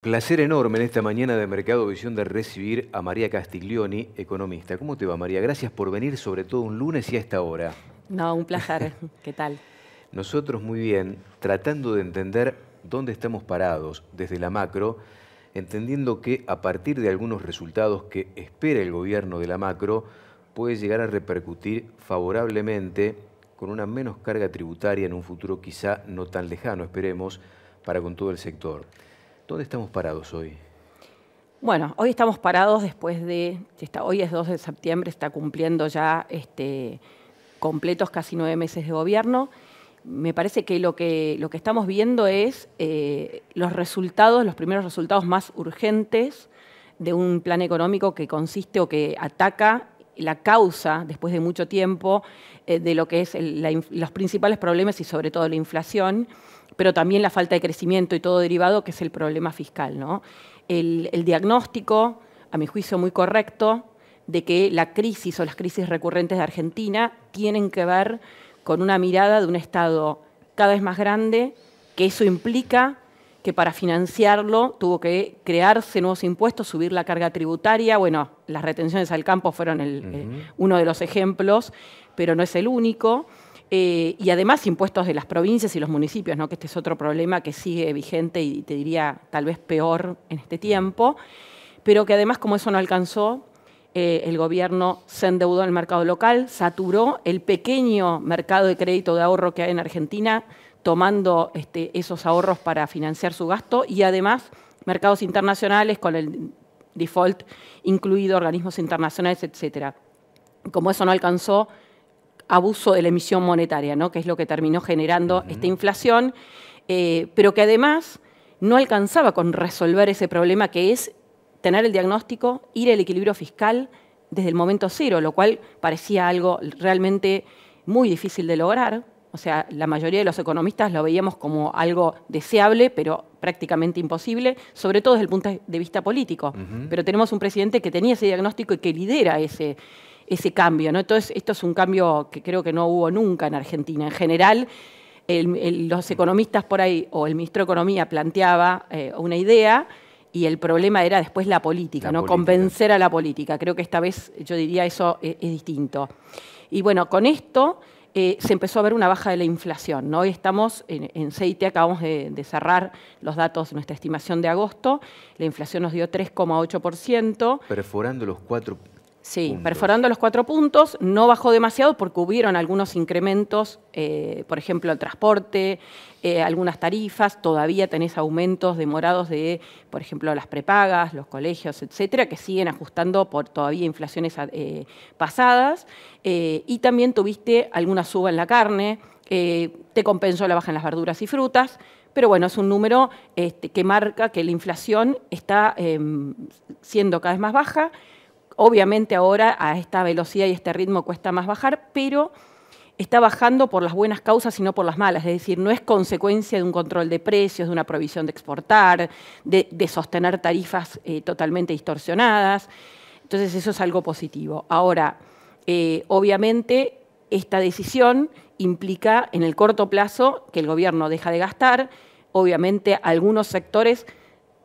Placer enorme en esta mañana de Mercado Visión de recibir a María Castiglioni, economista. ¿Cómo te va, María? Gracias por venir, sobre todo un lunes y a esta hora. No, un placer. ¿Qué tal? Nosotros muy bien, tratando de entender dónde estamos parados desde la macro, entendiendo que a partir de algunos resultados que espera el gobierno de la macro, puede llegar a repercutir favorablemente con una menos carga tributaria en un futuro quizá no tan lejano, esperemos, para con todo el sector. ¿Dónde estamos parados hoy? Bueno, hoy estamos parados después de, hoy es 2 de septiembre, está cumpliendo ya este, completos casi nueve meses de gobierno. Me parece que lo que, lo que estamos viendo es eh, los resultados, los primeros resultados más urgentes de un plan económico que consiste o que ataca la causa, después de mucho tiempo, eh, de lo que es los principales problemas y sobre todo la inflación pero también la falta de crecimiento y todo derivado, que es el problema fiscal. ¿no? El, diagnóstico, a mi juicio, muy correcto, de que la crisis o las crisis recurrentes de Argentina tienen que ver con una mirada de un Estado cada vez más grande, que eso implica que para financiarlo tuvo que crearse nuevos impuestos, subir la carga tributaria. Bueno, las retenciones al campo fueron eh, uno de los ejemplos, pero no es el único. Eh, y además impuestos de las provincias y los municipios, que este es otro problema que sigue vigente y te diría tal vez peor en este tiempo, pero que además como eso no alcanzó, eh, el gobierno se endeudó en el mercado local, saturó el pequeño mercado de crédito de ahorro que hay en Argentina, tomando este, esos ahorros para financiar su gasto y además mercados internacionales con el default incluido, organismos internacionales, etc. Como eso no alcanzó, abuso de la emisión monetaria, ¿no? que es lo que terminó generando esta inflación, eh, pero que además no alcanzaba con resolver ese problema que es tener el diagnóstico, ir al equilibrio fiscal desde el momento cero, lo cual parecía algo realmente muy difícil de lograr. O sea, la mayoría de los economistas lo veíamos como algo deseable, pero prácticamente imposible, sobre todo desde el punto de vista político. Pero tenemos un presidente que tenía ese diagnóstico y que lidera ese, ese cambio. ¿no? Entonces, esto es un cambio que creo que no hubo nunca en Argentina. En general, los economistas por ahí, o el ministro de Economía planteaba eh, una idea y el problema era después la política, ¿no? Convencer a la política. Creo que esta vez yo diría eso es, distinto. Y bueno, con esto eh, se empezó a ver una baja de la inflación. ¿no? Hoy estamos en, en acabamos de, cerrar los datos, de nuestra estimación de agosto. La inflación nos dio 3,8%. Perforando los 4, Sí, perforando los cuatro puntos, no bajó demasiado porque hubieron algunos incrementos, eh, por ejemplo, el transporte, eh, algunas tarifas, todavía tenés aumentos demorados de, por ejemplo, las prepagas, los colegios, etcétera, que siguen ajustando por todavía inflaciones eh, pasadas. y también tuviste alguna suba en la carne, te compensó la baja en las verduras y frutas, pero bueno, es un número este, que marca que la inflación está em, siendo cada vez más baja Obviamente ahora a esta velocidad y este ritmo cuesta más bajar, pero está bajando por las buenas causas y no por las malas, es decir, no es consecuencia de un control de precios, de una provisión de exportar, de, sostener tarifas eh, totalmente distorsionadas. Entonces eso es algo positivo. Ahora, eh, obviamente, esta decisión implica en el corto plazo que el gobierno deja de gastar, obviamente algunos sectores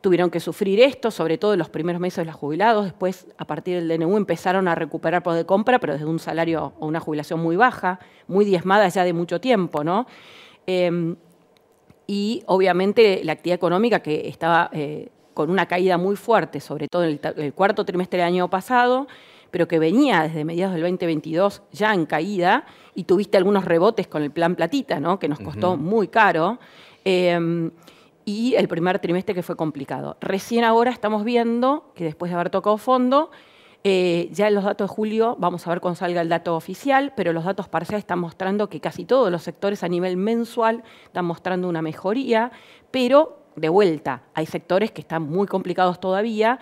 tuvieron que sufrir esto, sobre todo en los primeros meses de los jubilados, después a partir del DNU empezaron a recuperar poder de compra, pero desde un salario o una jubilación muy baja, muy diezmada ya de mucho tiempo, ¿no? Em, y obviamente la actividad económica que estaba eh, con una caída muy fuerte, sobre todo en el, cuarto trimestre del año pasado, pero que venía desde mediados del 2022 ya en caída y tuviste algunos rebotes con el plan platita, ¿no? Que nos costó muy caro. Em, y el primer trimestre que fue complicado. Recién ahora estamos viendo que después de haber tocado fondo, eh, ya en los datos de julio, vamos a ver cuándo salga el dato oficial, pero los datos parciales están mostrando que casi todos los sectores a nivel mensual están mostrando una mejoría, pero de vuelta, hay sectores que están muy complicados todavía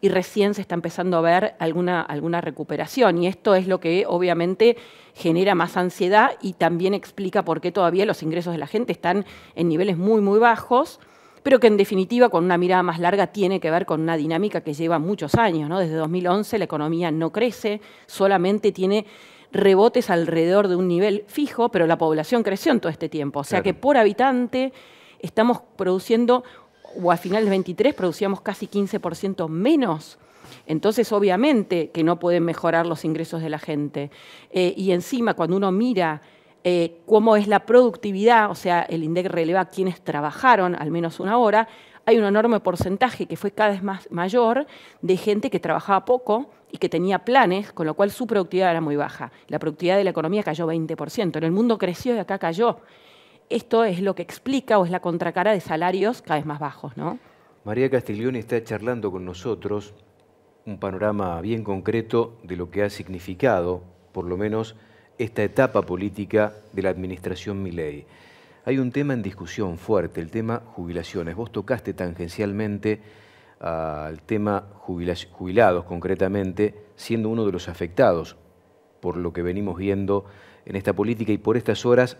y recién se está empezando a ver alguna, alguna recuperación. Y esto es lo que obviamente genera más ansiedad y también explica por qué todavía los ingresos de la gente están en niveles muy, muy bajos pero que en definitiva con una mirada más larga tiene que ver con una dinámica que lleva muchos años. ¿no? Desde 2011 la economía no crece, solamente tiene rebotes alrededor de un nivel fijo, pero la población creció en todo este tiempo. O sea que por habitante estamos produciendo, o a finales del 23 producíamos casi 15% menos. Entonces, obviamente que no pueden mejorar los ingresos de la gente. Eh, y encima, cuando uno mira eh, cómo es la productividad, o sea, el INDEC releva quienes trabajaron al menos una hora, hay un enorme porcentaje que fue cada vez más mayor de gente que trabajaba poco y que tenía planes, con lo cual su productividad era muy baja. La productividad de la economía cayó 20%, en el mundo creció y acá cayó. Esto es lo que explica o es la contracara de salarios cada vez más bajos, ¿no? María Castiglione está charlando con nosotros un panorama bien concreto de lo que ha significado, por lo menos, esta etapa política de la administración Milei. Hay un tema en discusión fuerte, el tema jubilaciones. Vos tocaste tangencialmente al tema jubilados concretamente, siendo uno de los afectados por lo que venimos viendo en esta política y por estas horas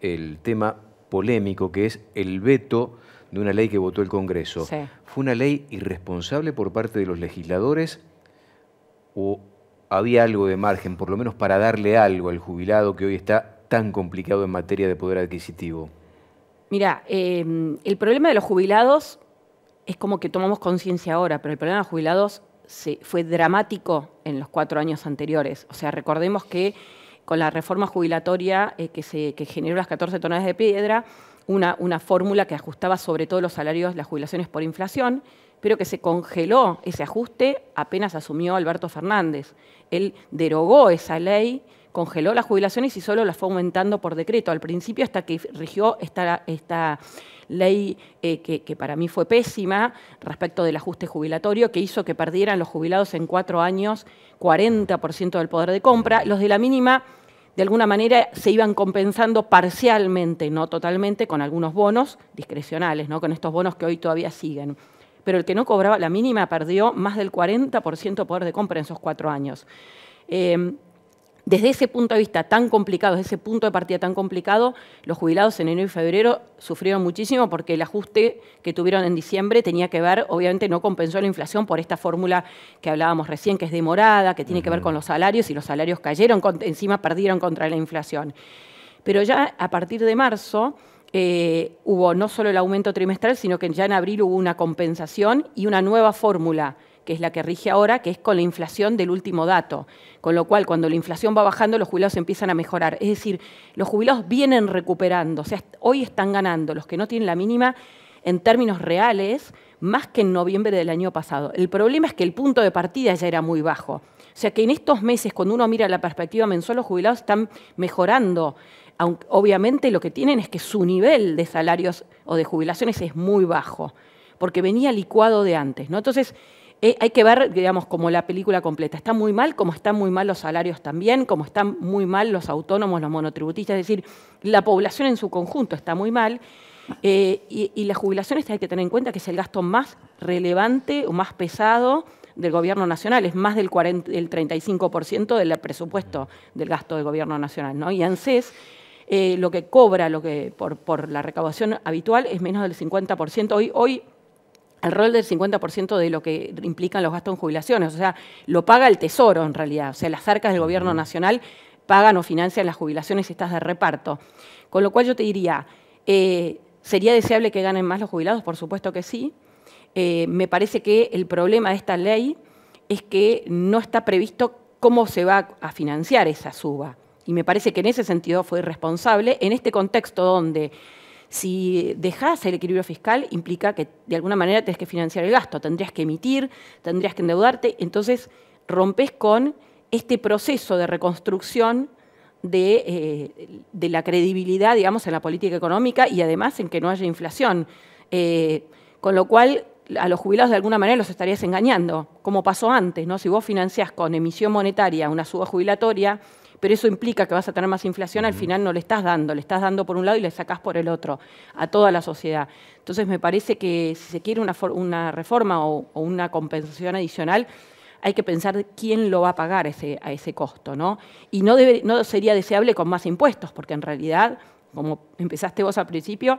el tema polémico que es el veto de una ley que votó el Congreso. ¿Fue una ley irresponsable por parte de los legisladores o había algo de margen, por lo menos para darle algo al jubilado que hoy está tan complicado en materia de poder adquisitivo? Mira, em, el problema de los jubilados es como que tomamos conciencia ahora, pero el problema de los jubilados fue dramático en los cuatro años anteriores. O sea, recordemos que con la reforma jubilatoria eh, que, se, generó las 14 toneladas de piedra, una, una fórmula que ajustaba sobre todo los salarios, las jubilaciones por inflación, pero que se congeló ese ajuste apenas asumió Alberto Fernández. Él derogó esa ley, congeló las jubilaciones y solo las fue aumentando por decreto. Al principio, hasta que rigió esta, ley eh, que, que, para mí fue pésima respecto del ajuste jubilatorio, que hizo que perdieran los jubilados en cuatro años 40% del poder de compra. Los de la mínima, de alguna manera, se iban compensando parcialmente, no totalmente, con algunos bonos discrecionales, ¿no? con estos bonos que hoy todavía siguen pero el que no cobraba la mínima perdió más del 40% de poder de compra en esos cuatro años. Em, desde ese punto de vista tan complicado, desde ese punto de partida tan complicado, los jubilados en enero y febrero sufrieron muchísimo porque el ajuste que tuvieron en diciembre tenía que ver, obviamente no compensó la inflación por esta fórmula que hablábamos recién, que es demorada, que tiene que ver con los salarios y los salarios cayeron, encima perdieron contra la inflación. Pero ya a partir de marzo eh, hubo no solo el aumento trimestral, sino que ya en abril hubo una compensación y una nueva fórmula que es la que rige ahora, que es con la inflación del último dato. Con lo cual, cuando la inflación va bajando, los jubilados empiezan a mejorar. Es decir, los jubilados vienen recuperando, o sea, hoy están ganando, los que no tienen la mínima, en términos reales, más que en noviembre del año pasado. El problema es que el punto de partida ya era muy bajo. O sea que en estos meses, cuando uno mira la perspectiva mensual, los jubilados están mejorando obviamente lo que tienen es que su nivel de salarios o de jubilaciones es muy bajo, porque venía licuado de antes. ¿no? Entonces, eh, hay que ver, digamos, como la película completa. Está muy mal, como están muy mal los salarios también, como están muy mal los autónomos, los monotributistas, es decir, la población en su conjunto está muy mal. Eh, y, las jubilaciones hay que tener en cuenta que es el gasto más relevante o más pesado del gobierno nacional, es más del 35% del presupuesto del gasto del gobierno nacional. ¿no? Y ANSES eh, lo que cobra lo que por, la recaudación habitual es menos del 50%. Hoy, hoy el rol del 50% de lo que implican los gastos en jubilaciones, o sea, lo paga el Tesoro en realidad, o sea, las arcas del Gobierno Nacional pagan o financian las jubilaciones y estas de reparto. Con lo cual yo te diría, eh, ¿sería deseable que ganen más los jubilados? Por supuesto que sí. Eh, me parece que el problema de esta ley es que no está previsto cómo se va a financiar esa suba. Y me parece que en ese sentido fue irresponsable, en este contexto donde si dejas el equilibrio fiscal implica que de alguna manera tienes que financiar el gasto, tendrías que emitir, tendrías que endeudarte, entonces rompes con este proceso de reconstrucción de, eh, la credibilidad, digamos, en la política económica y además en que no haya inflación. Eh, con lo cual, a los jubilados de alguna manera los estarías engañando, como pasó antes, ¿no? Si vos financiás con emisión monetaria una suba jubilatoria, pero eso implica que vas a tener más inflación, al final no le estás dando, le estás dando por un lado y le sacás por el otro a toda la sociedad. Entonces me parece que si se quiere una, reforma o, una compensación adicional, hay que pensar quién lo va a pagar ese, a ese costo, ¿no? Y no, no sería deseable con más impuestos, porque en realidad, como empezaste vos al principio,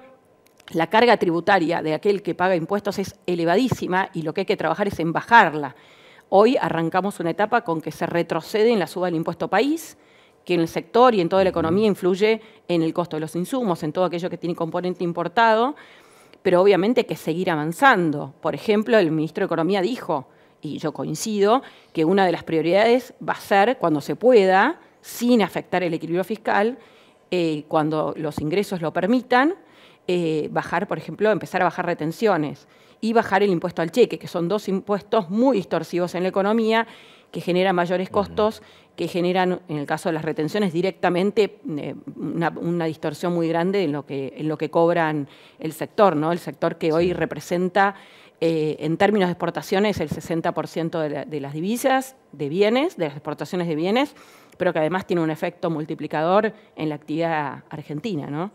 la carga tributaria de aquel que paga impuestos es elevadísima y lo que hay que trabajar es en bajarla. Hoy arrancamos una etapa con que se retrocede en la suba del impuesto país, que en el sector y en toda la economía influye en el costo de los insumos, en todo aquello que tiene componente importado, pero obviamente hay que seguir avanzando. Por ejemplo, el ministro de Economía dijo, y yo coincido, que una de las prioridades va a ser, cuando se pueda, sin afectar el equilibrio fiscal, eh, cuando los ingresos lo permitan, eh, bajar, por ejemplo, empezar a bajar retenciones y bajar el impuesto al cheque, que son dos impuestos muy distorsivos en la economía, que generan mayores costos, que generan, en el caso de las retenciones, directamente eh, una, distorsión muy grande en lo que, en lo que cobran el sector, ¿no? El sector que hoy representa, eh, en términos de exportaciones, el 60% de, de las divisas, de bienes, de las exportaciones de bienes, pero que además tiene un efecto multiplicador en la actividad argentina, ¿no?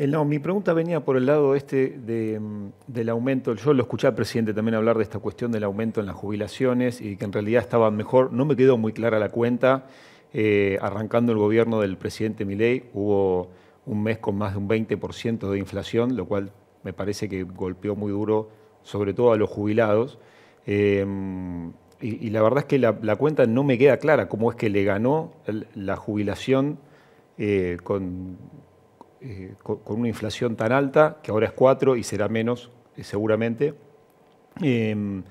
Eh, mi pregunta venía por el lado este mm, del aumento. Yo lo escuché al presidente también hablar de esta cuestión del aumento en las jubilaciones y que en realidad estaba mejor. No me quedó muy clara la cuenta. Eh, arrancando el gobierno del presidente Milei hubo un mes con más de un 20% de inflación, lo cual me parece que golpeó muy duro, sobre todo a los jubilados. Eh, y, la verdad es que la, cuenta no me queda clara cómo es que le ganó la jubilación con eh, con, una inflación tan alta, que ahora es 4 y será menos eh, seguramente. Em,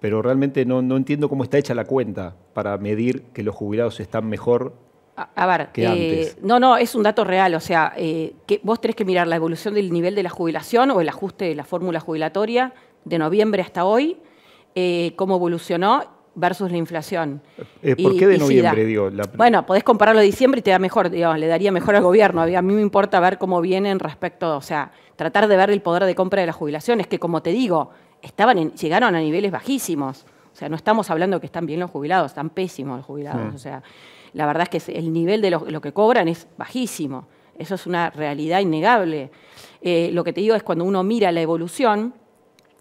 pero realmente no, entiendo cómo está hecha la cuenta para medir que los jubilados están mejor. que eh, antes. no, no, es un dato real, o sea, vos tenés que mirar la evolución del nivel de la jubilación o el ajuste de la fórmula jubilatoria de noviembre hasta hoy, cómo evolucionó versus la inflación. Eh, ¿Por qué de noviembre, digo? Bueno, podés compararlo a diciembre y te da mejor, digamos, le daría mejor al gobierno. A mí me importa ver cómo vienen respecto, o sea, tratar de ver el poder de compra de las jubilaciones, que como te digo, estaban en, llegaron a niveles bajísimos. O sea, no estamos hablando que están bien los jubilados, están pésimos los jubilados. O sea, la verdad es que el nivel de lo, que cobran es bajísimo. Eso es una realidad innegable. Eh, lo que te digo es cuando uno mira la evolución,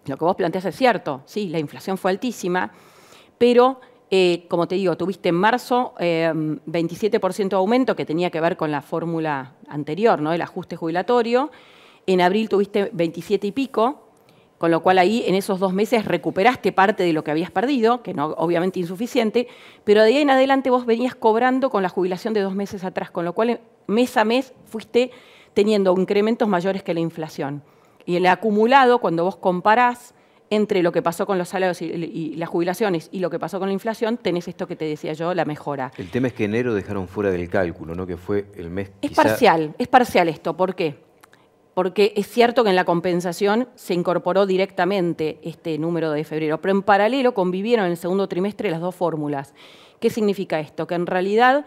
lo que vos planteás es cierto, sí, la inflación fue altísima, pero eh, como te digo, tuviste en marzo 27% em, de aumento que tenía que ver con la fórmula anterior, ¿no? el ajuste jubilatorio. En abril tuviste 27 y pico, con lo cual ahí en esos dos meses recuperaste parte de lo que habías perdido, que no, obviamente insuficiente, pero de ahí en adelante vos venías cobrando con la jubilación de dos meses atrás, con lo cual mes a mes fuiste teniendo incrementos mayores que la inflación. Y el acumulado, cuando vos comparás entre lo que pasó con los salarios y, las jubilaciones y lo que pasó con la inflación, tenés esto que te decía yo, la mejora. El tema es que enero dejaron fuera del cálculo, ¿no? Que fue el mes. Es parcial, es parcial esto. ¿Por qué? Porque es cierto que en la compensación se incorporó directamente este número de febrero, pero en paralelo convivieron en el segundo trimestre las dos fórmulas. ¿Qué significa esto? Que en realidad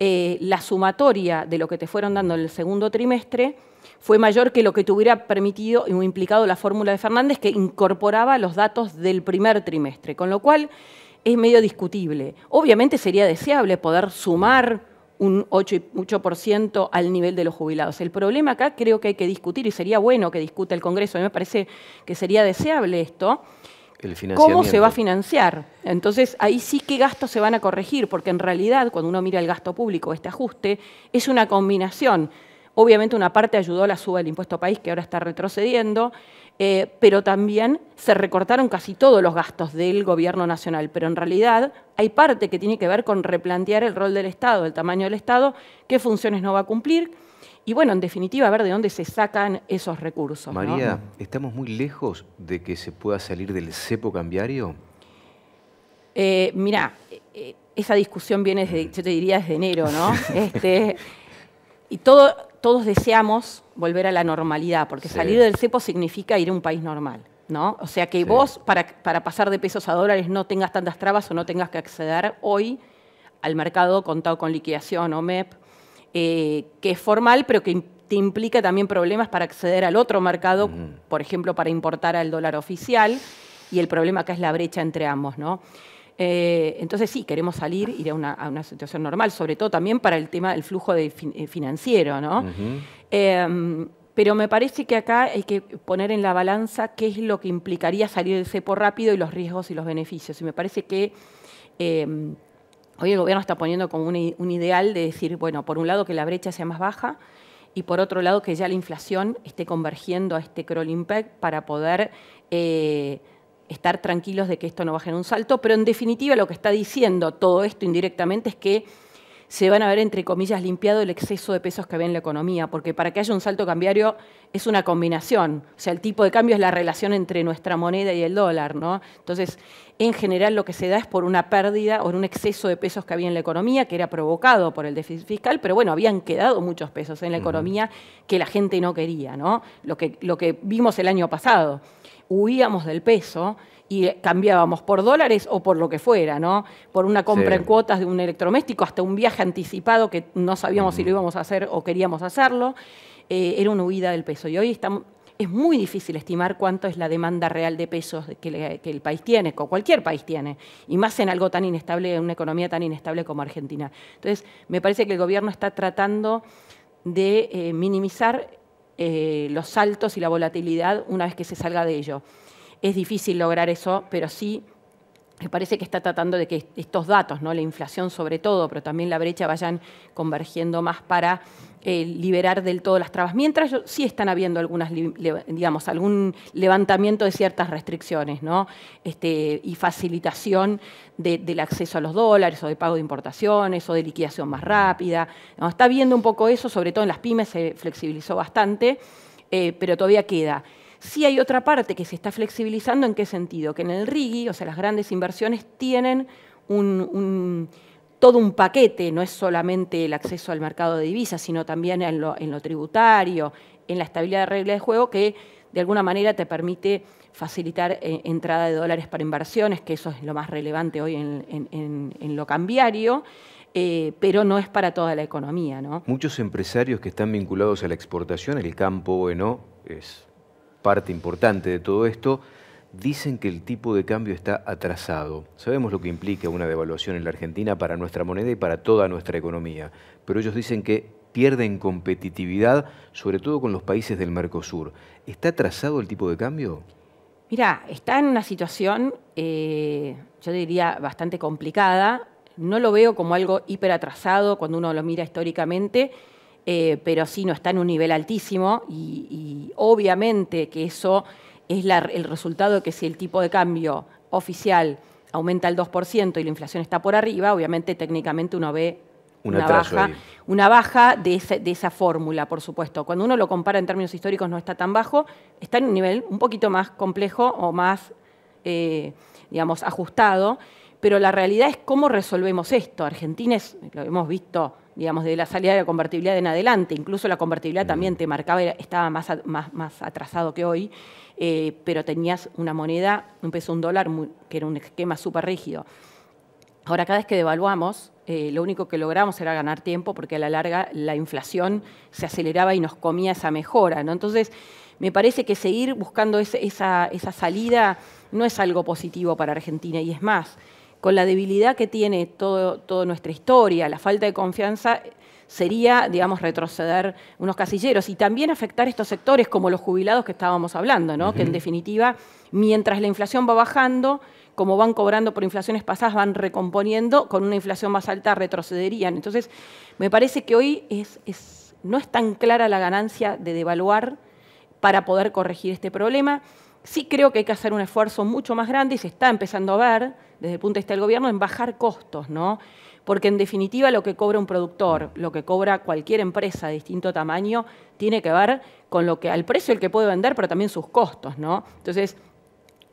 eh, la sumatoria de lo que te fueron dando en el segundo trimestre fue mayor que lo que te hubiera permitido o implicado la fórmula de Fernández, que incorporaba los datos del primer trimestre, con lo cual es medio discutible. Obviamente sería deseable poder sumar un 8%, 8 al nivel de los jubilados. El problema acá creo que hay que discutir, y sería bueno que discuta el Congreso, a mí me parece que sería deseable esto, cómo se va a financiar. Entonces, ahí sí qué gastos se van a corregir, porque en realidad, cuando uno mira el gasto público, este ajuste, es una combinación. Obviamente una parte ayudó a la suba del impuesto país, que ahora está retrocediendo, eh, pero también se recortaron casi todos los gastos del gobierno nacional. Pero en realidad hay parte que tiene que ver con replantear el rol del Estado, el tamaño del Estado, qué funciones no va a cumplir, y bueno, en definitiva, a ver de dónde se sacan esos recursos. María, ¿estamos muy lejos de que se pueda salir del cepo cambiario? Eh, mirá, eh, eh, esa discusión viene, desde, yo te diría, desde enero, ¿no? Este, y todos deseamos volver a la normalidad, porque salir del cepo significa ir a un país normal. ¿no? O sea que vos, para, para, pasar de pesos a dólares, no tengas tantas trabas o no tengas que acceder hoy al mercado contado con liquidación o MEP eh, que es formal, pero que te implica también problemas para acceder al otro mercado, por ejemplo, para importar al dólar oficial, y el problema acá es la brecha entre ambos, ¿no? Eh, entonces sí, queremos salir, ir a una, a una, situación normal, sobre todo también para el tema del flujo eh, financiero, ¿no? Em, pero me parece que acá hay que poner en la balanza qué es lo que implicaría salir del cepo rápido y los riesgos y los beneficios. Y me parece que em, Hoy el gobierno está poniendo como un, ideal de decir, bueno, por un lado que la brecha sea más baja y por otro lado que ya la inflación esté convergiendo a este peg para poder eh, estar tranquilos de que esto no baje en un salto. Pero en definitiva lo que está diciendo todo esto indirectamente es que se van a ver, entre comillas, limpiado el exceso de pesos que había en la economía, porque para que haya un salto cambiario es una combinación, o sea, el tipo de cambio es la relación entre nuestra moneda y el dólar, ¿no? Entonces, en general lo que se da es por una pérdida o un exceso de pesos que había en la economía, que era provocado por el déficit fiscal, pero bueno, habían quedado muchos pesos en la economía que la gente no quería, ¿no? Lo que, lo que vimos el año pasado, huíamos del peso y cambiábamos por dólares o por lo que fuera, ¿no? Por una compra en cuotas de un electrodoméstico, hasta un viaje anticipado que no sabíamos si lo íbamos a hacer o queríamos hacerlo. Eh, era una huida del peso. Y hoy es muy difícil estimar cuánto es la demanda real de pesos que, el país tiene, o cualquier país tiene, y más en algo tan inestable, en una economía tan inestable como Argentina. Entonces, me parece que el gobierno está tratando de eh, minimizar eh, los saltos y la volatilidad una vez que se salga de ello. Es difícil lograr eso, pero sí me parece que está tratando de que estos datos, ¿no? la inflación sobre todo, pero también la brecha, vayan convergiendo más para eh, liberar del todo las trabas. Mientras sí están habiendo algunas, digamos, algún levantamiento de ciertas restricciones ¿no? este, y facilitación del acceso a los dólares o de pago de importaciones o de liquidación más rápida. Está viendo un poco eso, sobre todo en las pymes se flexibilizó bastante, eh, pero todavía queda. Si hay otra parte que se está flexibilizando, ¿en qué sentido? Que en el RIGI, o sea, las grandes inversiones tienen todo un paquete, no es solamente el acceso al mercado de divisas, sino también en lo, tributario, en la estabilidad de regla de juego, que de alguna manera te permite facilitar eh, entrada de dólares para inversiones, que eso es lo más relevante hoy en, lo cambiario. Eh, pero no es para toda la economía. ¿no? Muchos empresarios que están vinculados a la exportación, el campo, bueno, es parte importante de todo esto, dicen que el tipo de cambio está atrasado. Sabemos lo que implica una devaluación en la Argentina para nuestra moneda y para toda nuestra economía, pero ellos dicen que pierden competitividad, sobre todo con los países del Mercosur. ¿Está atrasado el tipo de cambio? Mira, está en una situación, eh, yo diría, bastante complicada. No lo veo como algo hiper atrasado cuando uno lo mira históricamente. Eh, pero sí no está en un nivel altísimo y, obviamente que eso es el resultado de que si el tipo de cambio oficial aumenta el 2% y la inflación está por arriba, obviamente técnicamente uno ve una, baja, de, esa, fórmula, por supuesto. Cuando uno lo compara en términos históricos no está tan bajo, está en un nivel un poquito más complejo o más, eh, digamos, ajustado, pero la realidad es cómo resolvemos esto. Argentina es, lo hemos visto digamos, de la salida de la convertibilidad en adelante. Incluso la convertibilidad mm. también te marcaba, estaba más, más, atrasado que hoy, eh, pero tenías una moneda, un peso, un dólar, que era un esquema súper rígido. Ahora, cada vez que devaluamos, eh, lo único que logramos era ganar tiempo, porque a la larga la inflación se aceleraba y nos comía esa mejora. Entonces, me parece que seguir buscando esa salida no es algo positivo para Argentina, y es más, con la debilidad que tiene toda nuestra historia, la falta de confianza, sería, digamos, retroceder unos casilleros y también afectar estos sectores como los jubilados que estábamos hablando, ¿no? Que en definitiva, mientras la inflación va bajando, como van cobrando por inflaciones pasadas, van recomponiendo, con una inflación más alta retrocederían. Entonces, me parece que hoy es, no es tan clara la ganancia de devaluar para poder corregir este problema. Sí creo que hay que hacer un esfuerzo mucho más grande y se está empezando a ver, desde el punto de vista del gobierno, en bajar costos, ¿no? Porque en definitiva lo que cobra un productor, lo que cobra cualquier empresa de distinto tamaño, tiene que ver con lo que al precio el que puede vender, pero también sus costos, ¿no? Entonces,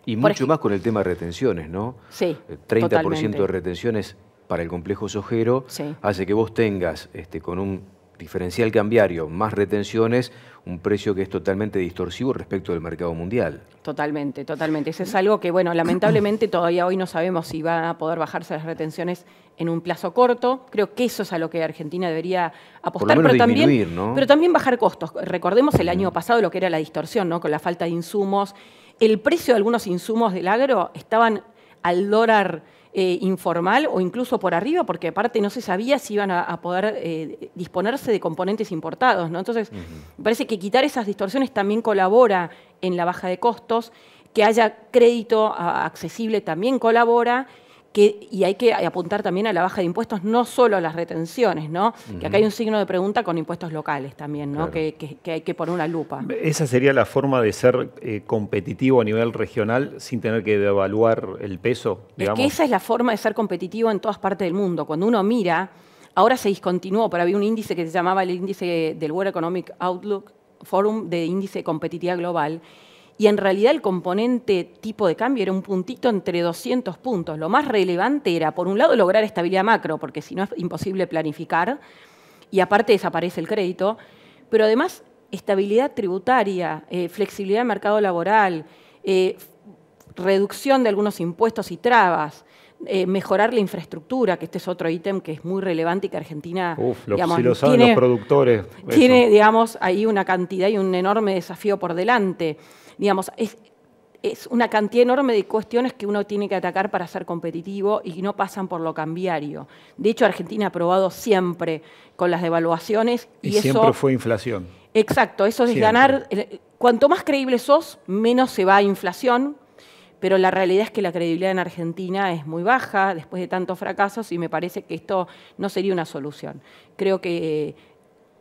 y mucho más con el tema de retenciones, ¿no? Sí. 30% de retenciones para el complejo sojero hace que vos tengas este, con un diferencial cambiario más retenciones, un precio que es totalmente distorsivo respecto del mercado mundial. Totalmente, totalmente. Eso es algo que, bueno, lamentablemente todavía hoy no sabemos si van a poder bajarse las retenciones en un plazo corto. Creo que eso es a lo que Argentina debería apostar, pero, también, pero también bajar costos. Recordemos el año pasado lo que era la distorsión, ¿no? Con la falta de insumos. El precio de algunos insumos del agro estaban al dólar eh, informal o incluso por arriba, porque aparte no se sabía si iban a, poder eh, disponerse de componentes importados. ¿no? Entonces, me parece que quitar esas distorsiones también colabora en la baja de costos, que haya crédito accesible también colabora y hay que apuntar también a la baja de impuestos, no solo a las retenciones, ¿no? Que acá hay un signo de pregunta con impuestos locales también, ¿no? Que, hay que poner una lupa. Esa sería la forma de ser eh, competitivo a nivel regional sin tener que devaluar el peso, Es que esa es la forma de ser competitivo en todas partes del mundo. Cuando uno mira, ahora se discontinuó, pero había un índice que se llamaba el índice del World Economic Outlook, Forum de Índice de Competitividad Global, y en realidad el componente tipo de cambio era un puntito entre 200 puntos. Lo más relevante era, por un lado, lograr estabilidad macro, porque si no es imposible planificar, y aparte desaparece el crédito, pero además estabilidad tributaria, eh, flexibilidad del mercado laboral, eh, reducción de algunos impuestos y trabas. Eh, mejorar la infraestructura, que este es otro ítem que es muy relevante y que Argentina, tiene, los productores. Tiene, digamos, ahí una cantidad y un enorme desafío por delante. Digamos, es, es una cantidad enorme de cuestiones que uno tiene que atacar para ser competitivo y no pasan por lo cambiario. De hecho, Argentina ha probado siempre con las devaluaciones. Y, siempre fue inflación. Exacto, eso es ganar. Eh, cuanto más creíble sos, menos se va a inflación, pero la realidad es que la credibilidad en Argentina es muy baja después de tantos fracasos y me parece que esto no sería una solución. Creo que, eh,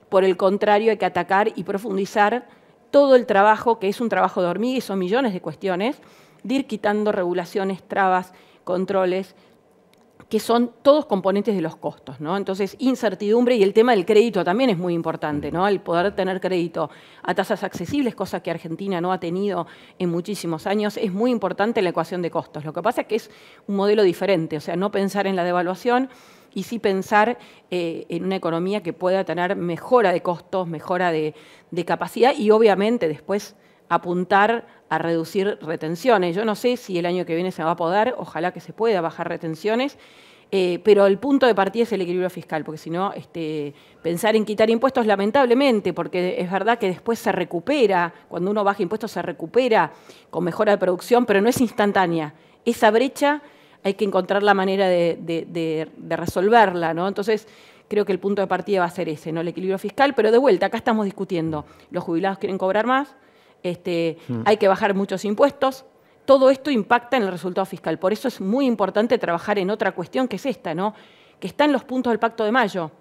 por el contrario, hay que atacar y profundizar todo el trabajo, que es un trabajo de hormiga y son millones de cuestiones, de ir quitando regulaciones, trabas, controles, que son todos componentes de los costos, ¿no? Entonces, incertidumbre y el tema del crédito también es muy importante, ¿no? El poder tener crédito a tasas accesibles, cosa que Argentina no ha tenido en muchísimos años, es muy importante la ecuación de costos. Lo que pasa es que es un modelo diferente, o sea, no pensar en la devaluación y sí pensar eh, en una economía que pueda tener mejora de costos, mejora de capacidad y obviamente después apuntar a reducir retenciones. Yo no sé si el año que viene se va a poder, ojalá que se pueda bajar retenciones, eh, pero el punto de partida es el equilibrio fiscal, porque si no, este, pensar en quitar impuestos, lamentablemente, porque es verdad que después se recupera, cuando uno baja impuestos se recupera con mejora de producción, pero no es instantánea. Esa brecha hay que encontrar la manera de, resolverla, ¿no? Entonces, creo que el punto de partida va a ser ese, ¿no? El equilibrio fiscal, pero de vuelta, acá estamos discutiendo. Los jubilados quieren cobrar más, este, mm. hay que bajar muchos impuestos. Todo esto impacta en el resultado fiscal. Por eso es muy importante trabajar en otra cuestión que es esta, ¿no? que está en los puntos del Pacto de Mayo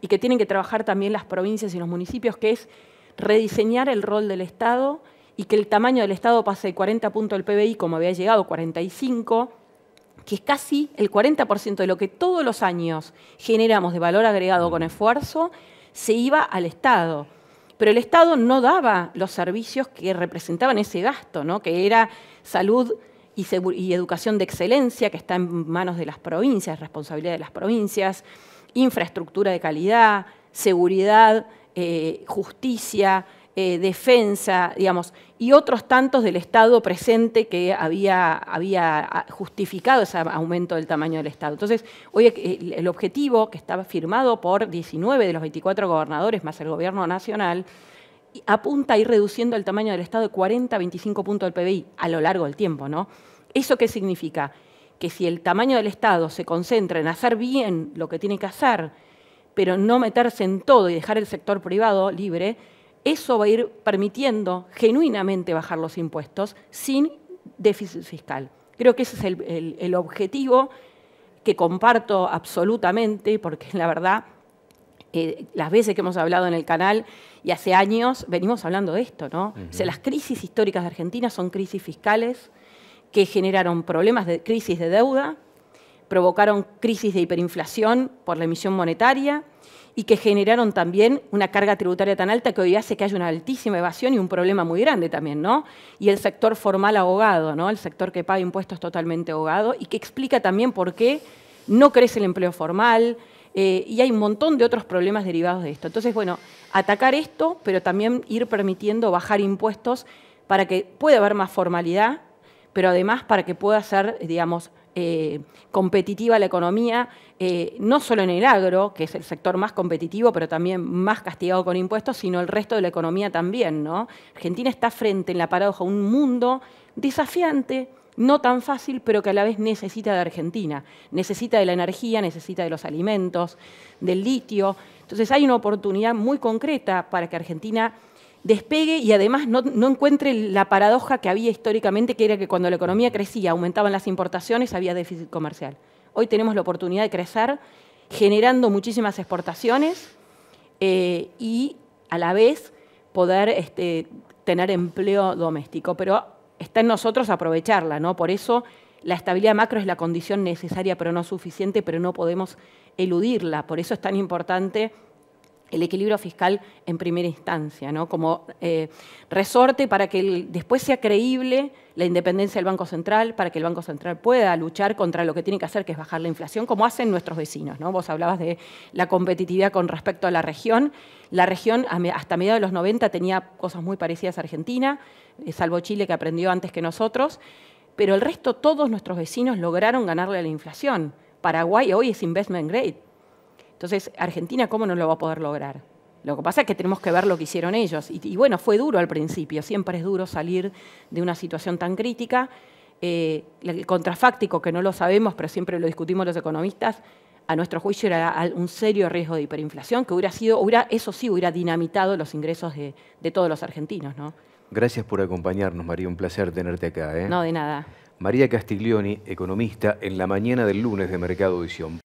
y que tienen que trabajar también las provincias y los municipios, que es rediseñar el rol del Estado y que el tamaño del Estado pase de 40 puntos del PBI, como había llegado, 45, que es casi el 40% de lo que todos los años generamos de valor agregado con mm. esfuerzo, se iba al Estado pero el Estado no daba los servicios que representaban ese gasto, ¿no? que era salud y, educación de excelencia, que está en manos de las provincias, responsabilidad de las provincias, infraestructura de calidad, seguridad, eh, justicia, eh, defensa, digamos, y otros tantos del Estado presente que había, había ah, justificado ese aumento del tamaño del Estado. Entonces, hoy el objetivo que estaba firmado por 19 de los 24 gobernadores más el gobierno nacional apunta a ir reduciendo el tamaño del Estado de 40 a 25 puntos del PBI a lo largo del tiempo, ¿no? ¿Eso qué significa? Que si el tamaño del Estado se concentra en hacer bien lo que tiene que hacer, pero no meterse en todo y dejar el sector privado libre, eso va a ir permitiendo genuinamente bajar los impuestos sin déficit fiscal. Creo que ese es el, objetivo que comparto absolutamente, porque la verdad, eh, las veces que hemos hablado en el canal y hace años, venimos hablando de esto, ¿no? sea, las crisis históricas de Argentina son crisis fiscales que generaron problemas de crisis de deuda, provocaron crisis de hiperinflación por la emisión monetaria, y que generaron también una carga tributaria tan alta que hoy hace que haya una altísima evasión y un problema muy grande también, ¿no? Y el sector formal ahogado, ¿no? El sector que paga impuestos totalmente ahogado y que explica también por qué no crece el empleo formal eh, y hay un montón de otros problemas derivados de esto. Entonces, bueno, atacar esto, pero también ir permitiendo bajar impuestos para que pueda haber más formalidad, pero además para que pueda ser, digamos, eh, competitiva la economía, eh, no solo en el agro, que es el sector más competitivo, pero también más castigado con impuestos, sino el resto de la economía también. ¿no? Argentina está frente en la paradoja a un mundo desafiante, no tan fácil, pero que a la vez necesita de Argentina. Necesita de la energía, necesita de los alimentos, del litio. Entonces hay una oportunidad muy concreta para que Argentina despegue y además no, encuentre la paradoja que había históricamente, que era que cuando la economía crecía, aumentaban las importaciones, había déficit comercial. Hoy tenemos la oportunidad de crecer generando muchísimas exportaciones eh, y a la vez poder este, tener empleo doméstico. Pero está en nosotros aprovecharla, ¿no? Por eso la estabilidad macro es la condición necesaria pero no suficiente, pero no podemos eludirla. Por eso es tan importante el equilibrio fiscal en primera instancia, ¿no? como eh, resorte para que después sea creíble la independencia del Banco Central, para que el Banco Central pueda luchar contra lo que tiene que hacer, que es bajar la inflación, como hacen nuestros vecinos. ¿no? Vos hablabas de la competitividad con respecto a la región. La región hasta mediados de los 90 tenía cosas muy parecidas a Argentina, eh, salvo Chile que aprendió antes que nosotros, pero el resto, todos nuestros vecinos lograron ganarle a la inflación. Paraguay hoy es investment grade, entonces, Argentina, ¿cómo no lo va a poder lograr? Lo que pasa es que tenemos que ver lo que hicieron ellos. Y, bueno, fue duro al principio, siempre es duro salir de una situación tan crítica. Eh, el contrafáctico, que no lo sabemos, pero siempre lo discutimos los economistas, a nuestro juicio era un serio riesgo de hiperinflación, que hubiera sido, eso sí, hubiera dinamitado los ingresos de, todos los argentinos. Gracias por acompañarnos, María, un placer tenerte acá. ¿eh? No, de nada. María Castiglioni, economista, en la mañana del lunes de Mercado Edición.